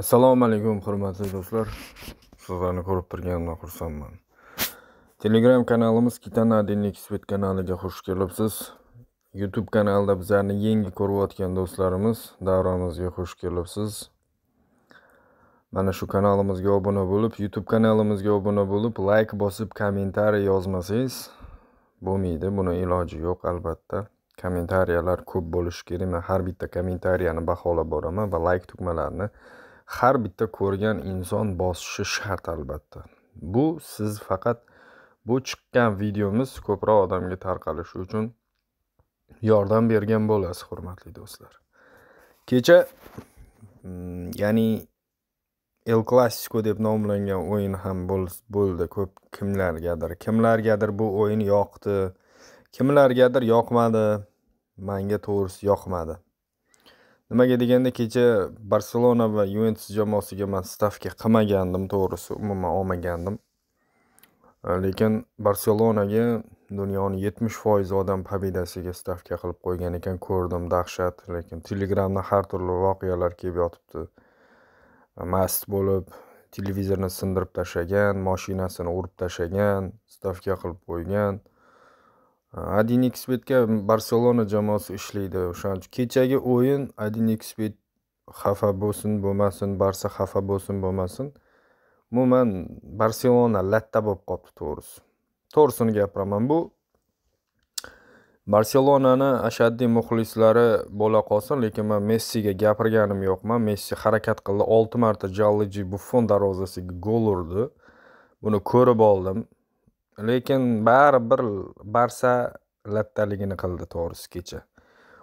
assalomu alaykum hurmatli do'stlar sizlarni ko'rib turganimdan xursandman telegram kanalimiz kitana dinlik svet kanaliga xush kelibsiz youtube kanalida bizlarni yangi ko'rayotgan do'stlarimiz davramizga xush kelibsiz mana shu kanalimizga obuna bo'lib youtube kanalimizga obuna bo'lib layk like bosib kommentariy yozmasangiz bo'lmaydi buni iloji yo'q albatta kommentariyalar ko'p bo'lishi kerak man har bitta kommentariyani baholab boraman va layk like tugmalarini har bitta ko'rgan inson bosishi shart albatta bu siz faqat bu chiqqan videomiz ko'proq odamga tarqalishi uchun yordam bergan bo'lasiz hurmatli do'stlar kecha mm, ya'ni el klassiko deb nomlangan o'yin ham bo'ldi ko'p kimlargadir kimlargadir bu o'yin yoqdi kimlargadir yoqmadi manga to'g'risi yoqmadi nimaga deganda kecha barselona va yuventus jamoasiga man stavka qilmagandim to'g'risi umuman olmagandim э, lekin barselonaga dunyoni yetmish foiz odam pobedasiga stavka qilib qo'ygan ekan ko'rdim dahshat lekin telegramda har turli voqealar kelib yotibdi э, mast bo'lib televizorni sindirib tashlagan moshinasini urib tashlagan stavka qilib qo'ygan adin xbetga barselona jamoasi ishlaydi o'shaning uchun kechagi o'yin adin xbet xafa bo'lsin bo'lmasin barsa xafa bo'lsin bo'lmasin umuman barselona latta bo'lib qolibdi to'g'risi to'g'risini gapiraman bu barselonani ashaddiy muxlislari bo'la qolsin lekin man messiga gapirganim yo'q man messi harakat qildi olti marta jalliji buffon darvozasiga gol urdi buni ko'rib oldim lekin baribir barsa lattaligini qildi to'g'risi kecha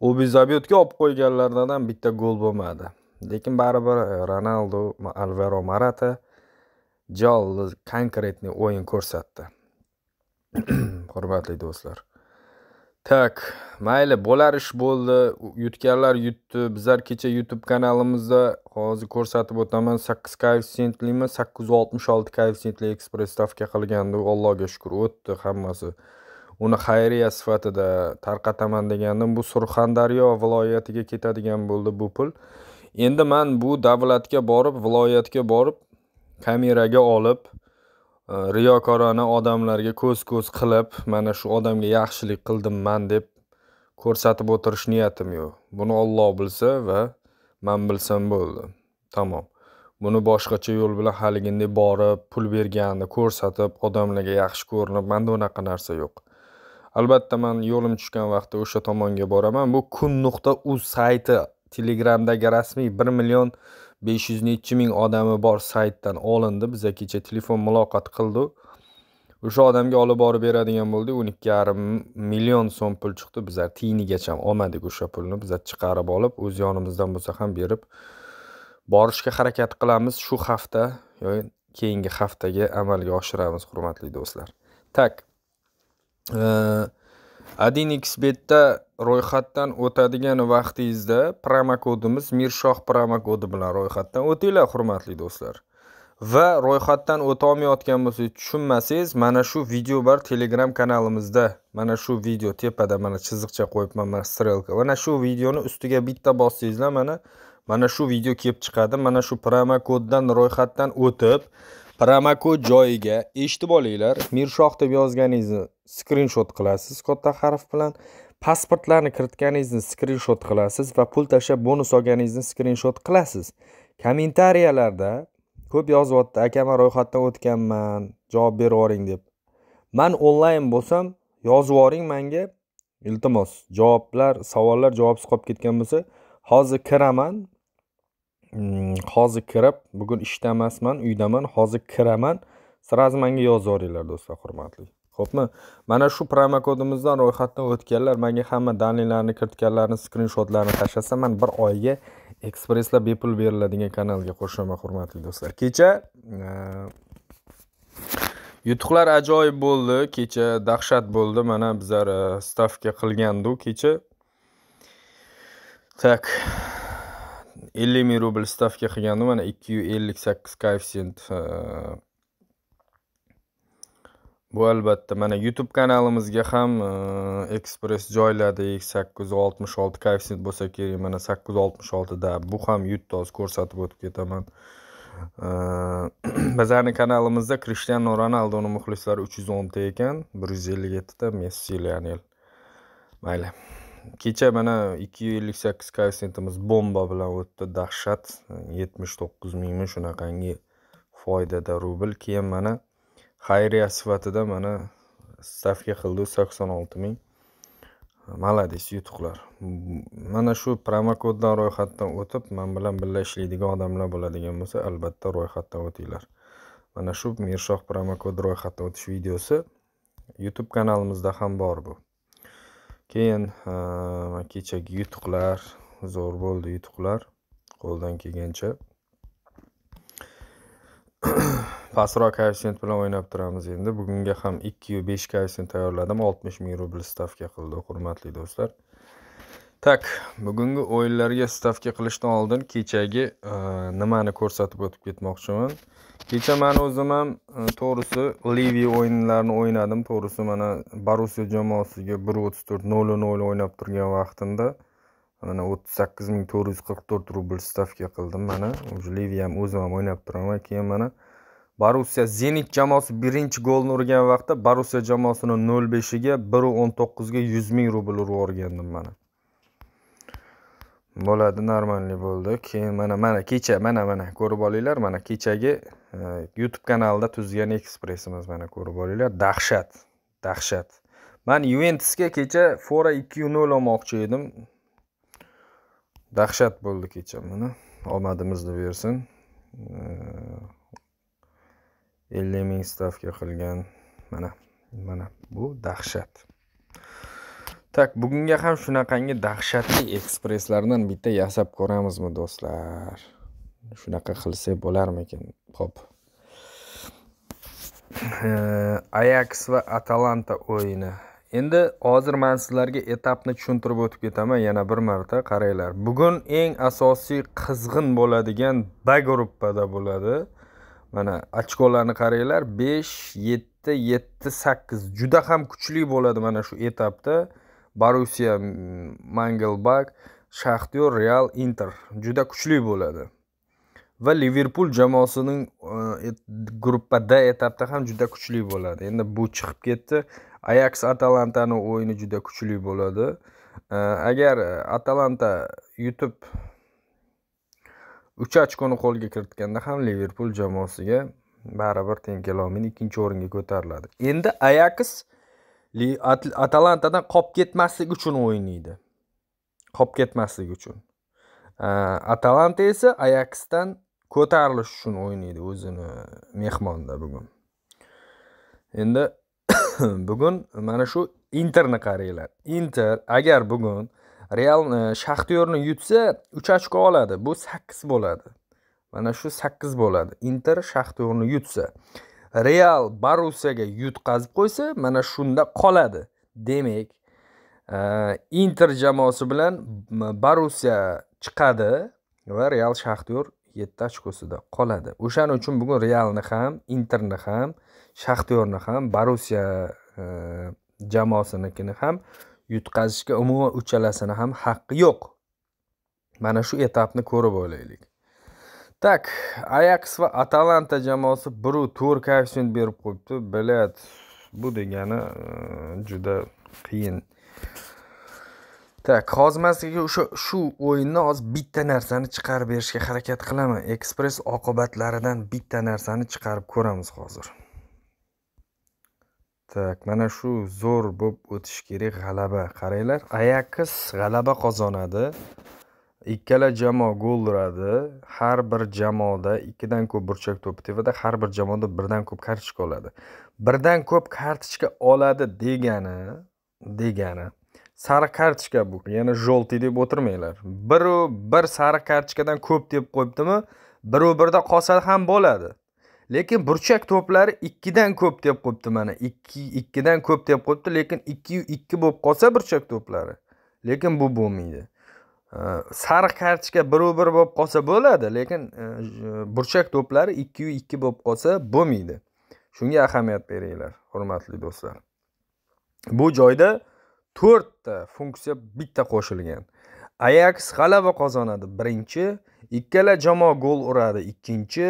u obizabyotga olib qo'yganlardan ham bitta gol bo'lmadi lekin baribir e, ronaldu alvaro marata jonli konkretniy o'yin ko'rsatdi hurmatli do'stlar так mayli bo'lar ish bo'ldi yutganlar yutdi bizlar kecha youtube kanalimizda hozir ko'rsatib o'taman sakkiz koeffitsientlimi sakkiz yuz oltmish olti koeffitsientli ekspress stavka qilgandi allohga shukur o'tdi hammasi uni xayriya sifatida tarqataman degandim bu surxondaryo viloyatiga ketadigan bo'ldi bu pul endi man bu davlatga borib viloyatga borib kameraga olib riyokorona э, odamlarga ko'z ko'z qilib mana shu odamga yaxshilik qildimman deb ko'rsatib o'tirish niyatim yo'q buni olloh bilsa va man bilsam bo'ldi tamom buni boshqacha yo'l bilan haliginday borib pul berganini ko'rsatib odamlarga yaxshi ko'rinib manda unaqa narsa yo'q albatta man yo'lim tushgan vaqtda o'sha tomonga boraman bu kun nuqta uz sayti telegramdagi rasmiy bir million besh yuz nechi ming odami bor saytdan olindi biza kecha telefon muloqot qildi o'sha odamga olib borib beradigan bo'ldik o'n ikki yarim million so'm pul chiqdi bizlar tiyinigacha ham olmadik o'sha pulni bizlar chiqarib olib o'z yonimizdan bo'lsa ham berib borishga harakat qilamiz shu hafta yoki keyingi haftaga amalga oshiramiz hurmatli do'stlar tak Adinexbetda ro'yxatdan o'tadigan vaqtingizda promokodimiz Mirshoh promokodi bilan ro'yxatdan o'tinglar, hurmatli do'stlar. Va ro'yxatdan o'ta olmayotgan bo'lsangiz, tushunmasangiz, mana shu video bar Telegram kanalimizda. Mana shu video tepada mana chiziqcha qo'yibman, mana strelka. Mana shu videoni ustiga bitta bossangizlar, mana mana shu video kelib chiqadi. Mana shu promokoddan ro'yxatdan o'tib, promokod joyiga eshitib olinglar. Mirshoh deb yozganingizni skrinshot qilasiz katta harf bilan pasportlarni kiritganingizni skrinshot qilasiz va pul tashlab bonus olganingizni skrinshot qilasiz kommentariyalarda ko'p yozyapti ака man ro'yxatdan o'tganman javob berib yuboring deb man onlayn bo'lsam yozib yuboring manga iltimos javoblar savollar javobsiz qolib ketgan bo'lsa hozir kiraman hmm, hozir kirib bugun ishda emasman uydaman hozir kiraman сразу manga yozib yuboringlar do'stlar hurmatli xo'pmi mana shu promokodimizdan ro'yxatdan o'tganlar menga hamma daniylarni kiritganlarni skrinshotlarini tashlasa man bir oyga ekspresslar bepul beriladigan kanalga qo'shilaman hurmatli do'stlar kecha e, yutuqlar ajoyib bo'ldi kecha dahshat bo'ldi mana bizlar e, stavka qilgandu kecha так ellik ming rubl stavka qilgandim mana ikki yuz ellik sakkiz koeffitsient e, bu albatta mana youtube kanalimizga ham ekspress joyladik sakkiz yuz oltmish olti koeffitsient bo'lsa kerak mana sakkiz yuz oltmish oltida bu ham yutdi hozir ko'rsatib o'tib ketaman bizlarni kanalimizda krishtianu ronalduni muxlislari uch yuz o'nta ekan bir yuz ellik yettita messi lionel mayli kecha mana ikki yuz ellik sakkiz koeffitsientimiz bomba bilan o'tdi dahshat yetmish to'qqiz mingmi shunaqangi foydada rubl keyin mana xayriya sifatida mana stavka qildi sakson olti ming молодец yutuqlar mana shu promokoddan ro'yxatdan o'tib man bilan birga ishlaydigan odamlar bo'ladigan bo'lsa albatta ro'yxatdan o'tinglar mana shu mirshoh promokod ro'yxatdan o'tish videosi youtube kanalimizda ham bor bu keyin kechagi yutuqlar zo'r bo'ldi yutuqlar qo'ldan kelgancha pastroq koeffitsient bilan o'ynab turamiz endi bugunga ham ikkiyu besh koeffitsient tayyorladim oltmish ming rubl stavka qildi hurmatli do'stlar tak bugungi o'yinlarga stavka qilishdan oldin kechagi e, nimani ko'rsatib o'tib ketmoqchiman kecha man o'zim ham e, to'g'risi livi o'yinlarini o'ynadim to'g'risi mana borussiya jamoasiga bir o'ttiz to'rt nol nol o'ynab turgan vaqtimda mana o'ttiz sakkiz ming to'rt yuz qirq to'rt rubl stavka qildim mana livi ham o'zim ham o'ynab turaman keyin mana borussiya zenit jamoasi birinchi golni urgan vaqtda borussiya jamoasini nol beshiga biru o'n to'qqizga yuz ming rubl urib yuborgandim mana bo'ladi нормальный bo'ldi keyin mana mana kecha mana mana ko'rib olinglar mana kechagi e, youtube kanalida tuzgan ekspressimiz mana ko'rib olinglar dahshat dahshat man yuventusga kecha fora ikki nol olmoqchi edim dahshat bo'ldi kecha mana omadimizni bersin e, ellik ming stavka qilgan mana mana bu dahshat так bugunga ham shunaqangi dahshatli ekspresslardan bitta yasab ko'ramizmi do'stlar shunaqa qilsak bo'larmikin hop ayaks va atalanta o'yini endi hozir man sizlarga etapni tushuntirib o'tib ketaman yana bir marta qaranglar bugun eng asosiy qizg'in bo'ladigan b gruppada bo'ladi mana ochkolarni qaranglar besh yetti yetti sakkiz juda ham kuchli bo'ladi mana shu etapda borussiya mangelbak shaxtyor real inter juda kuchli bo'ladi va liverpul jamoasining e, gruppa d etapda ham juda kuchli bo'ladi endi bu chiqib ketdi ayaks atalantani o'yini juda kuchli bo'ladi e, agar e, atalanta yutib uch ochkoni qo'lga kiritganda ham liverpul jamoasiga baribir teng kelolmaydi ikkinchi o'ringa ko'tariladi endi ayakis atalantadan qolib ketmaslik uchun o'ynaydi qolib ketmaslik uchun atalanta esa ayaksdan ko'tarilish uchun o'ynaydi o'zini mehmonda bugun endi bugun mana shu interni qaranglar inter agar bugun real e, shaxtyorni yutsa uch ochko oladi bu sakkiz bo'ladi mana shu sakkiz bo'ladi inter shaxtyorni yutsa real barusiyaga yutqazib qo'ysa mana shunda qoladi demak e, inter jamoasi bilan barusiya chiqadi va real shaxtyor yetti ochkosida qoladi o'shaning uchun bugun realni ham interni ham shaxtyorni ham barusiya e, jamoasinikini ham yutqazishga umuman uchalasini ham haqqi yo'q mana shu etapni ko'rib olaylik так ayaks va atalanta jamoasi biru to'rt koeffitsient berib qo'yibdi блять bu degani juda qiyin так hozir man sizga o'sha shu o'yinni hozir bitta narsani chiqarib berishga harakat qilaman ekspress oqibatlaridan bitta narsani chiqarib ko'ramiz hozir tak mana shu zo'r bo'lib o'tish kerak g'alaba qaranglar ayaks g'alaba qozonadi ikkala jamoa gol uradi har bir jamoada ikkidan ko'p burchak to'pi tepadi har bir jamoada birdan ko'p kartochka oladi birdan ko'p kartochka oladi degani degani sariq kartochka bu yana желтый deb o'tirmanglar biru bir sariq kartochkadan ko'p deb qo'yibdimi biru birda qolsa ham bo'ladi lekin burchak to'plari ikkidan ko'p deb qo'yibdi mana ikki ikkidan ko'p deb qo'yibdi lekin ikki ikki bo'lib qolsa burchak to'plari lekin bu bo'lmaydi sariq kartochka biru bir bo'lib qolsa bo'ladi lekin e, burchak to'plari ikkiyu ikki bo'lib qolsa bo'lmaydi shunga ahamiyat beringlar hurmatli do'stlar bu joyda to'rtta funksiya bitta qo'shilgan ayaks g'alaba qozonadi birinchi ikkala jamoa gol uradi ikkinchi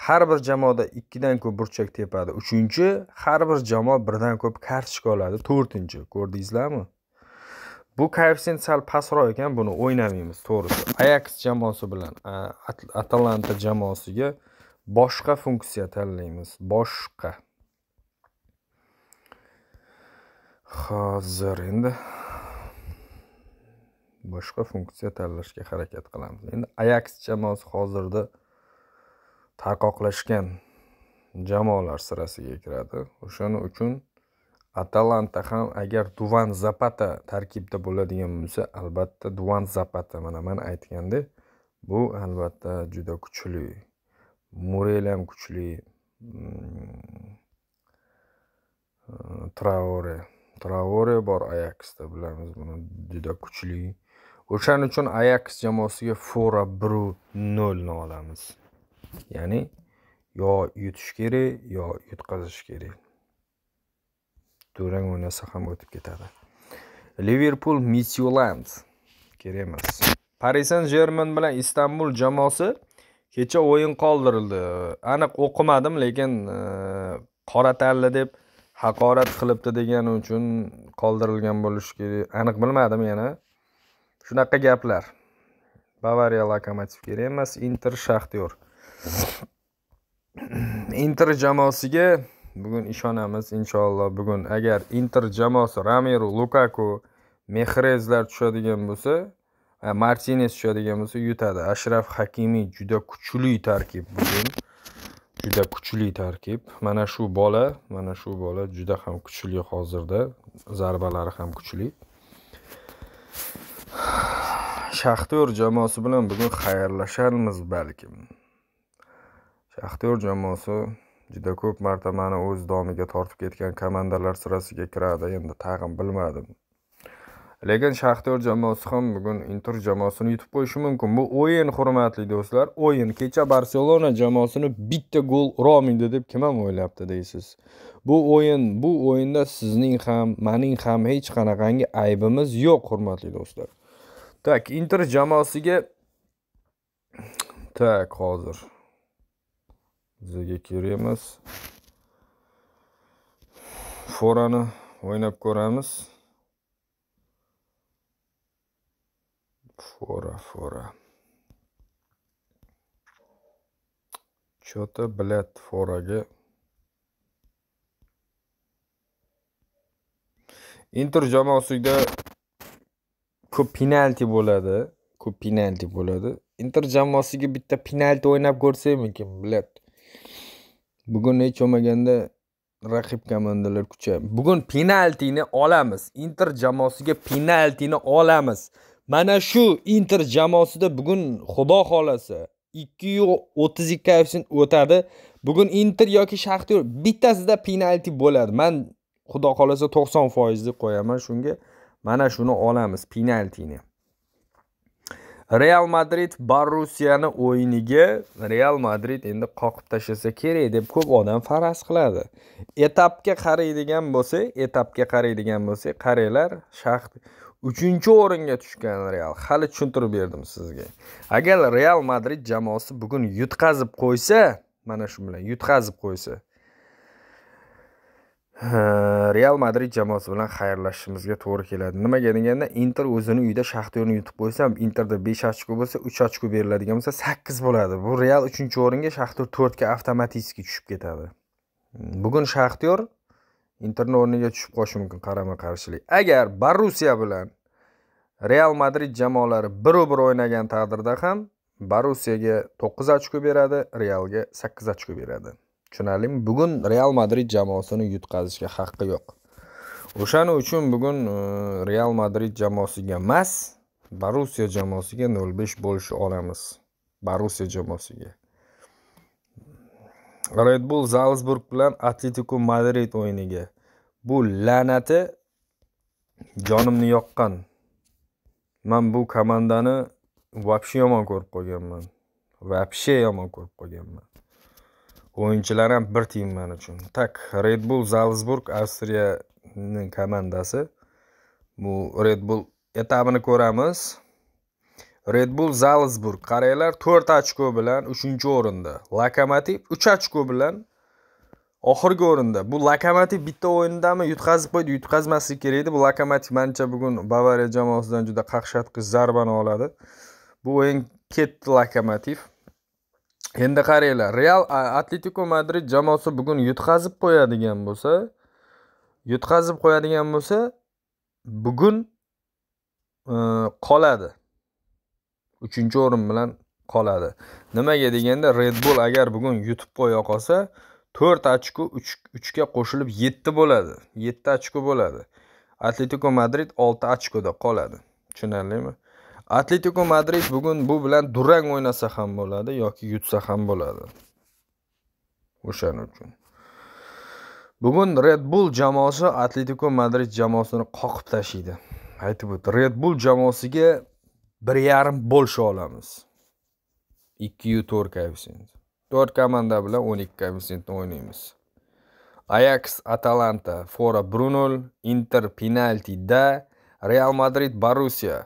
har bir jamoada ikkidan ko'p burchak tepadi uchinchi har bir jamoa birdan ko'p kartochka oladi to'rtinchi ko'rdingizlarmi bu koeffitsient sal pastroq ekan buni o'ynamaymiz to'g'risi ayaks jamoasi bilan atalanta jamoasiga boshqa funksiya tanlaymiz boshqa hozir endi boshqa funksiya tanlashga harakat qilamiz endi ayaks jamoasi hozirda tarqoqlashgan jamoalar sirasiga kiradi o'shaning uchun atalanta ham agar duvan zapata tarkibda bo'ladigan bo'lsa albatta duvan zapata mana man aytgandek bu albatta juda kuchli murel ham kuchli mm, e, traore traore bor ayaksda bilamiz buni juda kuchli o'shaning uchun ayaks jamoasiga fora bru nolni olamiz ya'ni yo yutish kerak yo yutqazish kerak durang o'ynasa ham o'tib ketadi liverpul mityuland kerak emas paris san jermen bilan istanbul jamoasi kecha o'yin qoldirildi aniq o'qimadim lekin e, qora tanli deb haqorat qilibdi degani uchun qoldirilgan bo'lishi kerak aniq bilmadim yana shunaqa gaplar bavariya lokomotiv kerak emas inter shaxtyor inter jamoasiga bugun ishonamiz inshaalloh bugun agar inter jamoasi ramiro lukaku mehrezlar tushadigan bo'lsa e, martines tushadigan bo'lsa yutadi ashraf hakimiy juda kuchli tarkib bugun juda kuchli tarkib mana shu bola mana shu bola juda ham kuchli hozirda zarbalari ham kuchli shaxtyor jamoasi bilan bugun xayrlasharmiz balkim shaxtyor jamoasi juda ko'p marta mani o'z domiga tortib ketgan komandalar sirasiga kiradi endi tag'in bilmadim lekin shaxtyor jamoasi ham bugun inter jamoasini yutib qo'yishi mumkin bu o'yin hurmatli do'stlar o'yin kecha barselona jamoasini bitta gol urolmaydi deb kim ham o'ylabdi deysiz bu o'yin bu o'yinda sizning ham mening ham hech qanaqangi aybimiz yo'q hurmatli do'stlar tak inter jamoasiga tak hozir iziga kiremiz forani o'ynab ko'ramiz fora fora че то блядь foraga inter jamoasida ko'p penalti bo'ladi ko'p penalti bo'ladi inter jamoasiga bitta penalti o'ynab ko'rsamikin блядь bugun hech bo'lmaganda raqib komandalar kuchayadi bugun penaltini olamiz inter jamoasiga penaltini olamiz mana shu inter jamoasida bugun xudo xohlasa ikki yu o'ttiz ikki koeffitsient o'tadi bugun inter yoki shaxtyor bittasida penalti bo'ladi man xudo xohlasa to'qson foiz deb qo'yaman shunga mana shuni olamiz penaltini real madrid borussiyani o'yiniga real madrid endi qoqib tashlasa kerak deb ko'p odam faraz qiladi etapga qaraydigan bo'lsak etapga qaraydigan bo'lsak qaranglar shaxt uchinchi o'ringa tushgan real hali tushuntirib berdim sizga agar real madrid jamoasi bugun yutqazib qo'ysa mana shu bilan yutqazib qo'ysa real madrid jamoasi bilan xayrlashishimizga to'g'ri keladi nimaga deganda inter o'zini uyida shaxtyorni yutib qo'ysa interda besh ochko bo'lsa uch ochko beriladigan bo'lsa sakkiz bo'ladi bu real uchinchi o'ringa shaxtyor to'rtga avtomatik tushib ketadi bugun shaxtyor interni o'rniga tushib qolishi mumkin qarama qarshilik agar borussiya bilan real madrid jamoalari biru bir o'ynagan taqdirda ham borussiyaga to'qqiz ochko beradi realga sakkiz ochko beradi tushunarlimi bugun real madrid jamoasini yutqazishga haqqi yo'q o'shaning uchun bugun e, real madrid jamoasiga emas borussiya jamoasiga nol besh bo'lish olamiz borussiya jamoasiga red bull zalsburg bilan atletiko madrid o'yiniga bu la'nati jonimni yoqqan man bu komandani вообще yomon ko'rib qolganman вообще yomon ko'rib qolganman o'yinchilar ham bir tiyin man uchun tak red bull zalsburg avstriyani komandasi bu red bull etabini ko'ramiz red bull zalsburg qaranglar to'rt ochko bilan uchinchi o'rinda lokomotiv uch ochko bilan oxirgi o'rinda bu lokomotiv bitta o'yindami yutqazib qo'ydi yutqazmaslik kerak edi bu lokomotiv manimcha bugun bavariya jamoasidan juda qaqshatqich zarbani oladi bu o'yin ketdi lokomotiv endi qaranglar real atletiko madrid jamoasi bugun yutqazib qo'yadigan bo'lsa yutqazib qo'yadigan bo'lsa bugun e, qoladi uchinchi o'rin bilan qoladi nimaga deganda red bull agar bugun yutib qo'ya qolsa to'rt ochko uchga qo'shilib yetti bo'ladi yetti ochko bo'ladi atletiko madrid olti ochkoda qoladi tushunarlimi atletiko madrid bugun bu bilan durang o'ynasa ham bo'ladi yoki yutsa ham bo'ladi o'shaning uchun bugun red bull jamoasi atletiko madrid jamoasini qoqib tashlaydi aytib o'tdi red bull jamoasiga bir yarim больше olamiz ikkiyu to'rt koeffitsient to'rt komanda bilan o'n ikki koeffitsiyentni o'ynaymiz ayaks atalanta fora brunol inter penaltida real madrid borussiya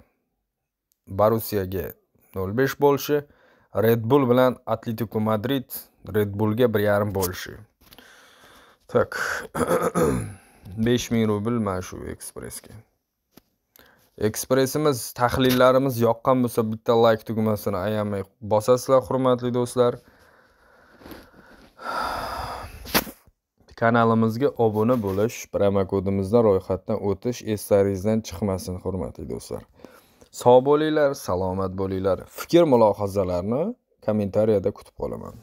borussiyaga nol besh bo'lishi red bull bilan Atletico madrid red bullga bir yarim bo'lishi так besh ming rubl mana shu ekspressga ekspressimiz tahlillarimiz yoqqan bo'lsa bitta layk like tugmasini ayamay bosasizlar hurmatli do'stlar kanalimizga obuna bo'lish promokodimizdan ro'yxatdan o'tish eslaringizdan chiqmasin hurmatli do'stlar sog' bo'linglar salomat bo'linglar fikr mulohazalarni kommentariyada kutib qolaman